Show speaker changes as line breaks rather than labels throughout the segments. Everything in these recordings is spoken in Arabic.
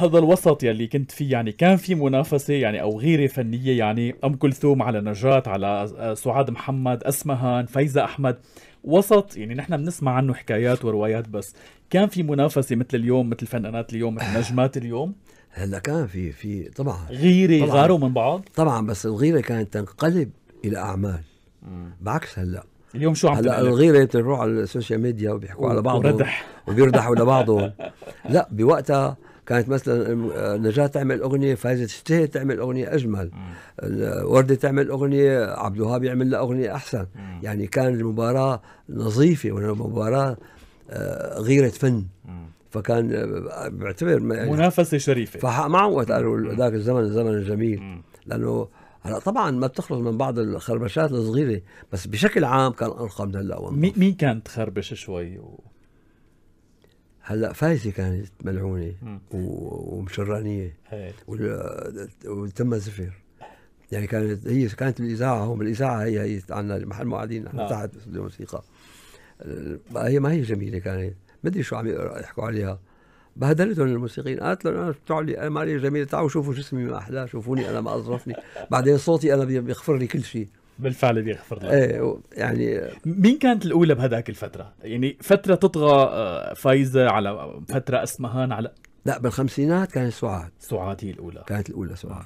هذا الوسط يلي كنت فيه يعني كان في منافسة يعني أو غيرة فنية يعني أم كلثوم على نجاة على آه، سعاد محمد أسمهان فايزة أحمد وسط يعني نحن بنسمع عنه حكايات وروايات بس كان في منافسة مثل اليوم مثل فنانات اليوم مثل آه. نجمات اليوم هلا كان في في طبعا غيرة طبعاً غاروا من بعض طبعا بس الغيرة كانت
تنقلب إلى أعمال بعكس هلا اليوم شو عم هلا الغيرة بتروح على السوشيال ميديا وبيحكوا على بعضهم وردح وبيردحوا لبعضهم لا بوقتها كانت مثلا نجاة تعمل أغنية فايزة تشتهي تعمل أغنية أجمل آه، وردة تعمل أغنية عبد الوهاب يعمل لها أغنية أحسن مم. يعني كان المباراة نظيفة والمباراة آه، غيرة فن مم. فكان آه، بعتبر يعني منافسة شريفة فمعه وقت قالوا ذاك الزمن الزمن الجميل لأنه هلا طبعا ما بتخلص من بعض الخربشات الصغيره بس بشكل عام كان ارقى من هلا مين كانت تخربش شوي و... هلا فايزه كانت ملعونه ومشرانيه وتمها زفر يعني كانت هي كانت بالاذاعه هون بالاذاعه هي هي عندنا محل معادين نحن نعم. تحت استوديو موسيقى هي ما هي جميله كانت ما ادري شو عم يحكوا عليها بهدلتهم الموسيقيين قالت لهم انا بتوع لي انا مالي جميله تعالوا شوفوا جسمي ما احلاه شوفوني انا ما اظرفني بعدين صوتي انا بيغفر لي كل شيء
بالفعل بيغفر لك ايه
يعني مين
كانت الاولى بهداك الفتره؟ يعني فتره تطغى آه، فايزه على فتره اسمهان على لا بالخمسينات
كانت سعاد سعاد هي الاولى كانت الاولى سعاد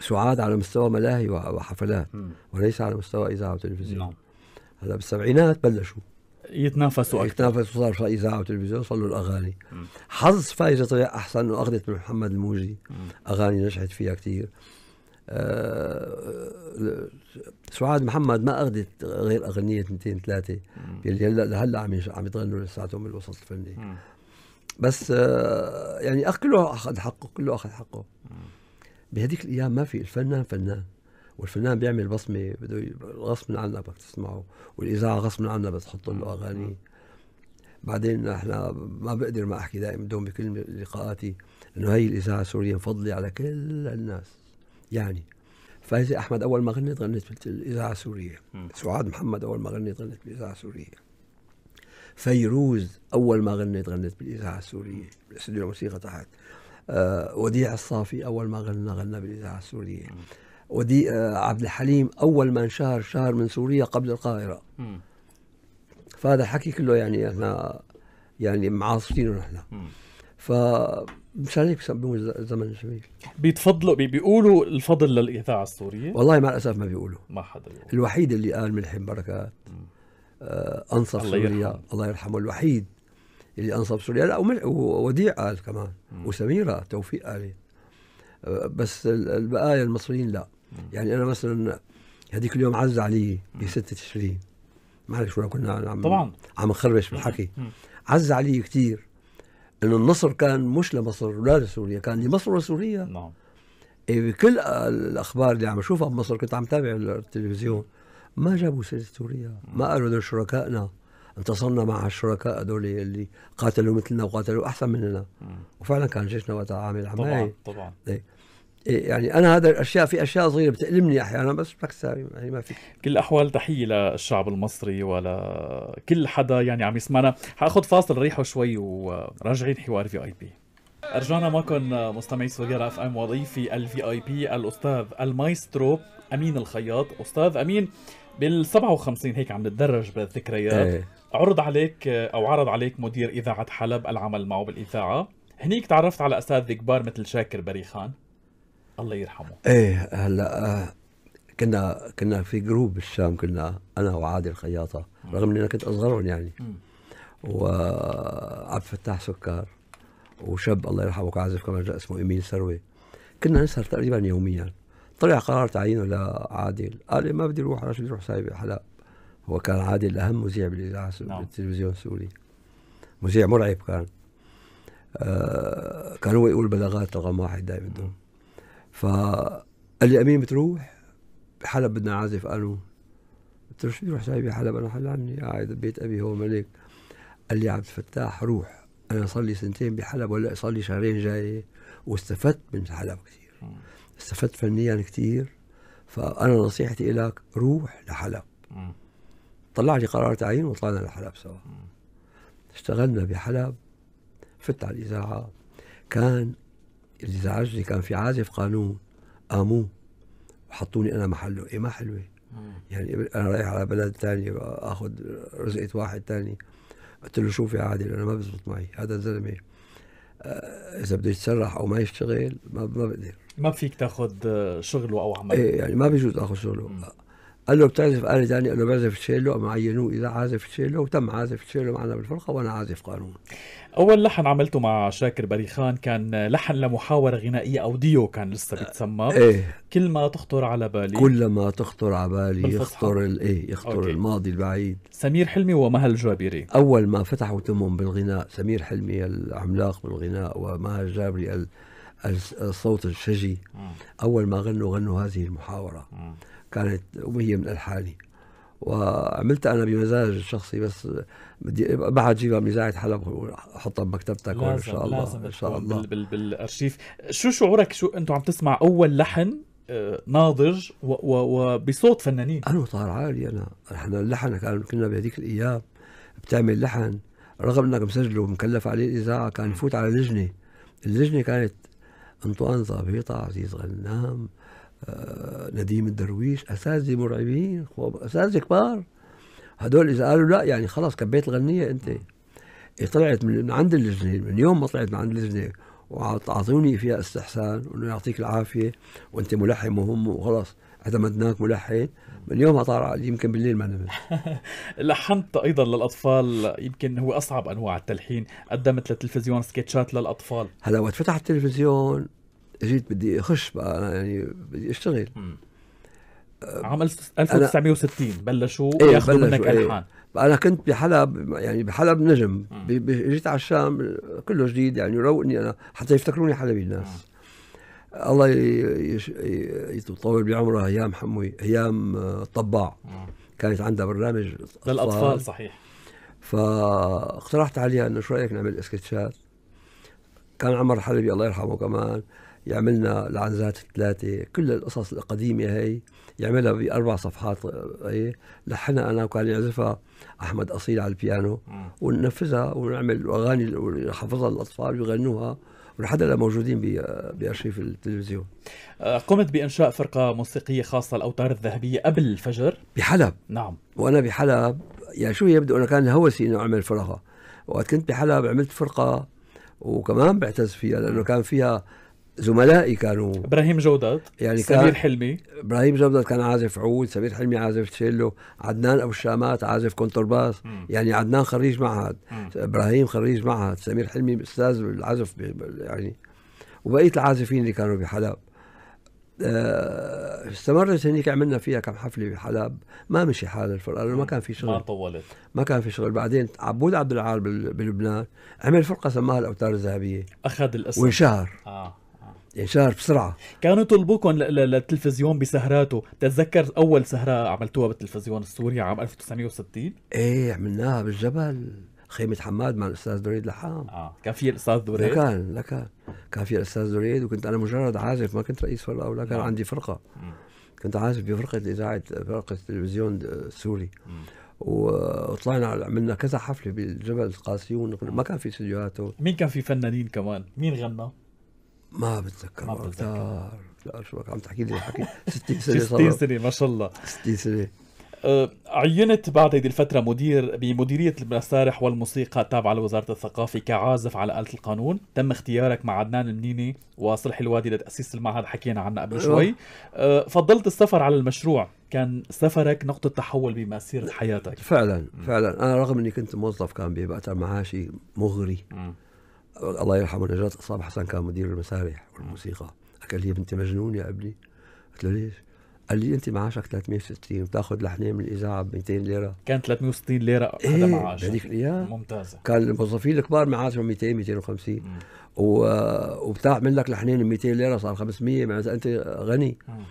سعاد على مستوى ملاهي وحفلات م. وليس على مستوى اذاعه وتلفزيون نعم هلا بالسبعينات بلشوا يتنافسوا اكثر يتنافسوا صار في اذاعه وتلفزيون صار له الاغاني حظ فايزه طلع احسن انه اخذت من محمد الموجي م. اغاني نجحت فيها كثير آه، سعاد محمد ما اخذت غير اغنيه اثنتين ثلاثه اللي هلا لهلا عم عم يتغنوا لساتهم بالوسط الفني بس آه، يعني اخ كله اخذ حقه كله اخذ حقه بهذيك الايام ما في الفنان فنان والفنان بيعمل بصمه بده غصبا عنا بدك تسمعه والاذاعه غصبا عنا بتحط له اغاني بعدين احنا ما بقدر ما احكي دائما دوم بكل لقاءاتي انه هي الاذاعه السوريه مفضله على كل الناس يعني فايزة احمد اول ما غنت غنت بالاذاعه السوريه سعاد محمد اول ما غنت غنت بالاذاعه السوريه فيروز اول ما غنت غنت بالاذاعه السوريه باستديو الموسيقى تحت آه وديع الصافي اول ما غنى غنى بالاذاعه السوريه ودي آه عبد الحليم اول ما انشهر شهر من سوريا قبل القاهره فهذا الحكي كله يعني احنا يعني معاصرينه نحن ف مش هيك بسموه
الزمن الجميل بيتفضلوا بي بيقولوا الفضل للاذاعه السوريه والله مع
الاسف ما بيقولوا ما حدا بيقول. الوحيد اللي قال ملحم بركات آه انصف الله سوريا يرحمه. الله يرحمه الوحيد اللي انصف سوريا لا ووديع قال كمان مم. وسميره توفيق قال آه بس البقايا المصريين لا مم. يعني انا مثلا هذيك اليوم عز علي ب 6 تشرين ما بعرف شو كنا عم طبعا عم نخربش بالحكي عز علي كثير انه النصر كان مش لمصر ولا لسوريا كان لمصر وسوريا نعم إيه بكل الاخبار اللي عم اشوفها بمصر كنت عم تابع التلفزيون ما جابوا سيره سوريا ما قالوا هذول شركائنا انتصرنا مع الشركاء هذول اللي قاتلوا مثلنا وقاتلوا احسن مننا وفعلا كان جيشنا وقتها
عامل حماية طبعا طبعا إيه. يعني انا هذا الاشياء في اشياء صغيره بتألمني احيانا بس بالعكس يعني ما في كل الاحوال تحيه للشعب المصري كل حدا يعني عم يسمعنا حاخذ فاصل ريحه شوي وراجعين حوار في اي بي ارجعنا معكم مستمعي سوريا اف ام وضيفي الفي اي بي الاستاذ المايسترو امين الخياط استاذ امين بال 57 هيك عم نتدرج بالذكريات ايه. عرض عليك او عرض عليك مدير اذاعه حلب العمل معه بالاذاعه هنيك تعرفت على اساتذه كبار مثل شاكر بريخان الله يرحمه
ايه هلا آه، كنا كنا في جروب بالشام كنا انا وعادل خياطه رغم اني انا كنت اصغرهم يعني وعبد الفتاح سكر وشاب الله يرحمه كعازف كمان اسمه ايميل سروي كنا نسهر تقريبا يوميا طلع قرار تعيينه لعادل قال لي ما بدي اروح بدي اروح سايب حلب هو كان عادل اهم مذيع بالاذاعه بالتلفزيون نعم. السوري مذيع مرعب كان آه كان هو يقول بلاغات رقم واحد دائما فقال لي امين بتروح بحلب بدنا عازف قالوا قلت له شو بيروح جايبي حلب انا عني قاعد آه، ببيت ابي هو ملك قال لي عبد الفتاح روح انا صار لي سنتين بحلب ولا صار لي شهرين جاي واستفدت من حلب كثير استفدت فنيا كثير فانا نصيحتي لك روح لحلب طلع لي قرار تعيين وطلعنا لحلب سوا اشتغلنا بحلب فت على الاذاعه كان اللي زعجني كان في عازف قانون قاموه وحطوني انا محله ايه ما حلوه يعني انا رايح على بلد ثاني اخذ رزقه واحد ثاني قلت له شوف يا عادل انا ما بزبط معي هذا الزلمه آه، اذا بده يتسرح او ما يشتغل ما ما بقدر
ما فيك تاخذ شغله او عمله ايه
يعني ما بيجوز اخذ شغله مم. قال له بتعزف آلة يعني قال له بعزف تشيلو قام عينوه إذا عازف تشيلو وتم عازف
تشيلو معنا بالفرقة وأنا عازف قانون أول لحن عملته مع شاكر بريخان كان لحن لمحاورة غنائية أو ديو كان لسه بيتسمى إيه كل ما تخطر على بالي كل ما تخطر على بالي بالفصحة. يخطر إيه يخطر أوكي. الماضي البعيد سمير حلمي ومها الجابري
أول ما فتحوا تمهم بالغناء سمير حلمي العملاق بالغناء ومها الجابري الصوت الشجي م. أول ما غنوا غنوا هذه المحاورة م. كانت وهي من الحالي وعملتها انا بمزاج شخصي بس
بدي بعد جيبها من اذاعه حلب وحطها بمكتبتك ان شاء الله لازم ان شاء الله بال بالارشيف شو شعورك شو انت عم تسمع اول لحن آه، ناضج وبصوت فنانين انا طار عالي انا نحن اللحن كان كنا بهذيك الايام
بتعمل لحن رغم انك مسجله ومكلف عليه الاذاعه كان يفوت على لجنه اللجنه كانت انطوان ظابيطه عزيز غنام آه، نديم الدرويش اساتذه مرعبين اساتذه كبار هدول اذا قالوا لا يعني خلص كبيت الغنيه انت إيه، طلعت من عند اللجنه من يوم ما طلعت من عند اللجنه وعطوني فيها استحسان وانه يعطيك العافيه وانت ملحن مهم وخلص اعتمدناك ملحن من
يومها طار يمكن بالليل ما نمت لحنت ايضا للاطفال يمكن هو اصعب انواع التلحين قدمت للتلفزيون سكتشات للاطفال
هلا وقت فتح التلفزيون جيت بدي اخش بقى انا يعني بدي اشتغل
عام 1960 بلشوا ايه ياخذوا منك إيه. الحان
انا كنت بحلب يعني بحلب نجم جيت على الشام كله جديد يعني روقني انا حتى يفتكروني حلبي الناس مم. الله يطول بعمره ايام حموي ايام آه، طباع كانت عندها برنامج للاطفال صحيح فاقترحت عليها انه شو رايك نعمل سكتشات كان عمر حلبي الله يرحمه كمان يعملنا العنزات الثلاثة كل القصص القديمة هي يعملها بأربع صفحات هي إيه؟ لحنها أنا وكان يعزفها أحمد أصيل على البيانو وننفذها ونعمل أغاني ونحفظها للأطفال ويغنوها ولحد هلا موجودين بارشيف التلفزيون آه، قمت بانشاء فرقه موسيقيه خاصه الاوتار الذهبيه قبل الفجر بحلب نعم وانا بحلب يعني شو يبدو انا كان هوسي انه اعمل فرقه وقت كنت بحلب عملت فرقه وكمان بعتز فيها لانه كان فيها زملائي إيه كانوا ابراهيم جودات يعني سمير كان حلمي ابراهيم جودات كان عازف عود سمير حلمي عازف تشيلو عدنان ابو الشامات عازف كونترباس يعني عدنان خريج معهد مم. ابراهيم خريج معهد سمير حلمي استاذ العزف يعني وبقيه العازفين اللي كانوا بحلب آه استمرت هنيك عملنا فيها كم حفله بحلب ما مشي حال الفرقه لانه ما كان في شغل ما طولت ما كان في شغل بعدين عبود عبد العال بلبنان عمل فرقه سماها الاوتار الذهبيه اخذ
الاسم وانشهر آه. انشهر بسرعة كانوا يطلبوكم للتلفزيون بسهراته تتذكر أول سهرة عملتوها بالتلفزيون السوري عام 1960 ايه عملناها بالجبل
خيمة حماد مع الأستاذ دريد لحام اه
كان في الأستاذ دريد؟ لكان
لكان كان في الأستاذ دريد وكنت أنا مجرد عازف ما كنت رئيس فرقة ولا كان نعم. عندي فرقة كنت عازف بفرقة إذاعة فرقة التلفزيون السوري وطلعنا عملنا كذا حفله بالجبل قاسيون ما كان في استديوهات
مين كان في فنانين كمان؟ مين غنى؟ ما بتذكر ما بتذكر لا شو عم تحكي لي حكي 60 سنه 60 سنه ما شاء الله 60 سنه أه، عينت بعد هذه الفترة مدير بمديرية المسارح والموسيقى التابعة لوزارة الثقافة كعازف على آلة القانون تم اختيارك مع عدنان المنيني وصلح الوادي لتأسيس المعهد حكينا عنه قبل أيوه. شوي أه، فضلت السفر على المشروع كان سفرك نقطة تحول بمسيرة حياتك فعلا فعلا أنا رغم أني كنت موظف
كان بيبقى معاشي مغري م. الله يرحمه نجاة صاب حسن كان مدير المسارح والموسيقى قال لي انت مجنون يا ابني قلت له ليش؟ قال لي انت معاشك 360 وتاخذ لحنيه من الاذاعه ب 200 ليره
كان 360
ليره هذا إيه معاش هذيك الايام ممتازه كان الموظفين الكبار معاشهم 200 250 و... وبتعمل لك لحنين ب 200 ليره صار 500 معناتها انت غني مم.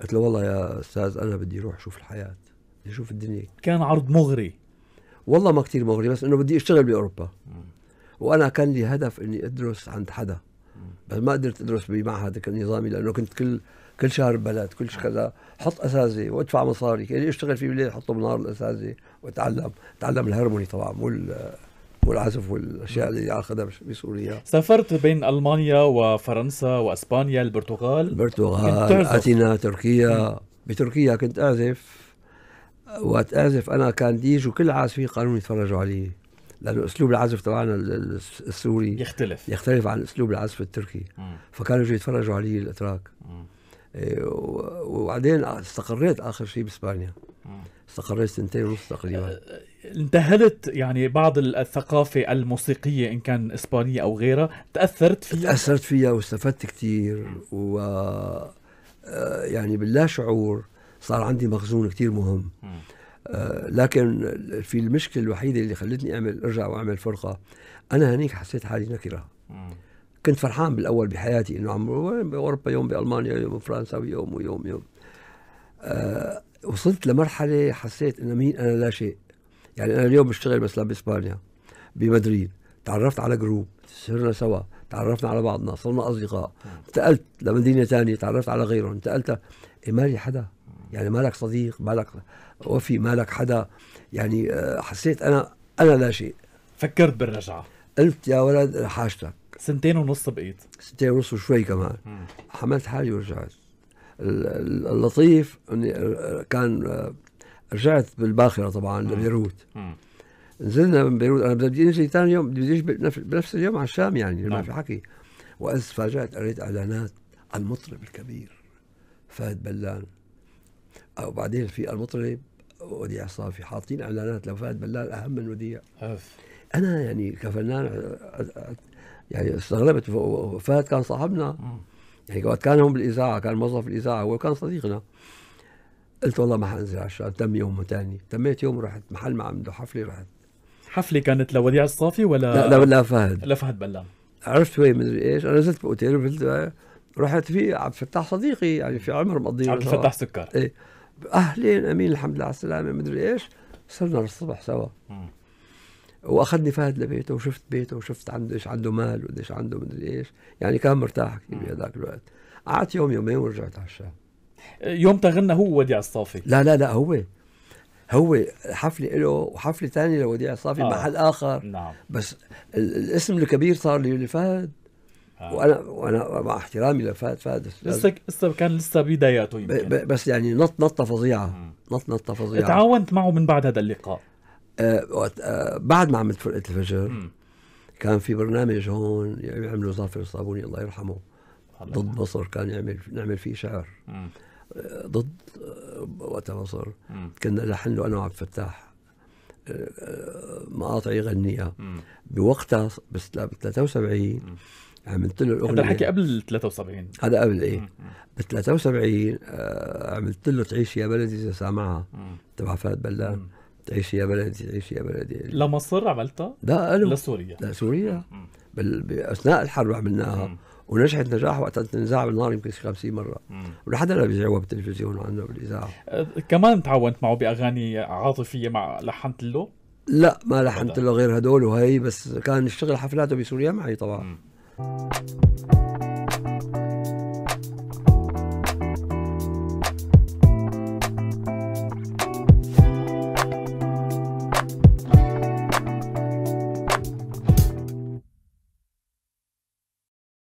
قلت له والله يا استاذ انا بدي اروح اشوف الحياه بدي اشوف الدنيا كان عرض مغري والله ما كثير مغري بس انه بدي اشتغل باوروبا مم. وانا كان لي هدف اني ادرس عند حدا بس ما قدرت ادرس بمعهد كان نظامي لانه كنت كل كل شهر ببلد كل آه. كذا حط اساسي وادفع مصاري كان يعني اشتغل فيه بالليل احطه بالنهار الاساسي واتعلم اتعلم الهرموني طبعا مو والعزف والاشياء اللي اخذها بسوريا
سافرت بين المانيا وفرنسا واسبانيا البرتغال البرتغال اتينا تركيا بتركيا
كنت اعزف وقت اعزف انا كان ديج وكل عازفين قانون يتفرجوا علي لانه اسلوب العزف تبعنا السوري يختلف يختلف عن اسلوب العزف التركي مم. فكانوا يجوا يتفرجوا علي الاتراك إيه وبعدين استقريت اخر
شيء باسبانيا استقريت سنتين ونص تقريبا
آه، آه،
انتهلت يعني بعض الثقافة الموسيقية إن كان إسبانية أو غيرها تأثرت فيها؟ تأثرت فيها واستفدت كثير و
آه، يعني باللا شعور صار عندي مخزون كثير مهم آه، لكن في المشكله الوحيده اللي خلتني اعمل ارجع واعمل فرقه انا هنيك حسيت حالي نكره كنت فرحان بالاول بحياتي انه عم باوروبا يوم بالمانيا يوم بفرنسا ويوم ويوم يوم آه وصلت لمرحله حسيت انه مين انا لا شيء يعني انا اليوم بشتغل مثلا باسبانيا بمدريد تعرفت على جروب صرنا سوا تعرفنا على بعضنا صرنا اصدقاء انتقلت لمدينه ثانيه تعرفت على غيرهم انتقلت إيه مالي حدا يعني مالك صديق مالك وفي مالك حدا يعني آه، حسيت انا انا لا شيء فكرت بالرجعه قلت يا ولد حاجتك سنتين ونص بقيت سنتين ونص وشوي كمان مم. حملت حالي ورجعت اللطيف اني آه، كان آه، رجعت بالباخره طبعا لبيروت نزلنا من بيروت انا بدي انزل ثاني يوم بدي بنفس اليوم على الشام يعني ما نعم. في حكي واذ فاجات قريت اعلانات المطرب الكبير فهد بلان وبعدين في المطرب وديع صافي حاطين اعلانات لفؤاد بلال اهم من وديع انا يعني كفنان يعني استغربت فهد كان صاحبنا يعني وقت كان هون بالاذاعه كان موظف الاذاعه هو كان صديقنا قلت والله ما حنزل على الشارع تم يوم ثاني تميت يوم رحت محل ما عنده حفله رحت
حفله كانت لوديع الصافي ولا لا لا, لا فهد لا فهد بلال عرفت
وين مدري ايش انا نزلت باوتيل رحت في عبد الفتاح صديقي يعني في عمر مقضي عبد الفتاح سكر ايه اهلين امين الحمد لله على السلامه مدري ايش صرنا للصبح سوا واخذني فهد لبيته وشفت بيته وشفت عنده ايش عنده مال وقديش عنده مدري ايش يعني كان مرتاح كثير بهذاك الوقت قعدت يوم يومين ورجعت على الشام
يوم تغنى هو وديع الصافي
لا لا لا هو هو حفله له وحفله ثانيه لوديع الصافي آه. مع حد اخر نعم بس الاسم الكبير صار لي لفهد آه. وانا وانا مع احترامي لفهد فهد
لسه لسه كان لسه بداياته يمكن بس يعني نط نطه فظيعه نط نطه فظيعه تعاونت معه من بعد هذا اللقاء آه آه بعد ما
عملت فرقه الفجر م. كان في برنامج هون يعملوا ظافر الصابوني الله يرحمه ضد الله. مصر كان يعمل نعمل فيه شعر آه، ضد آه، وقتها مصر كنا لحن له انا وعبد الفتاح مقاطع يغنيها بوقتها ب 73 عملت له آه، الاغنيه هذا الحكي قبل 73 هذا قبل ايه ب 73 آه، عملت له تعيش يا بلدي اذا سامعها تبع فهد بلان تعيش يا بلدي تعيش يا بلدي لمصر عملتها؟ لا ألو. لسوريا لسوريا بال... باثناء الحرب عملناها ونجحت نجاح وقت تنزاع بالنار يمكن 50 مره ولحد هلا بيذيعوها بالتلفزيون وعندنا بالاذاعه
أه كمان تعاونت معه باغاني عاطفيه مع لحنت له؟
لا ما لحنت له غير هدول وهي بس كان يشتغل حفلاته بسوريا معي طبعا مم. Thank you.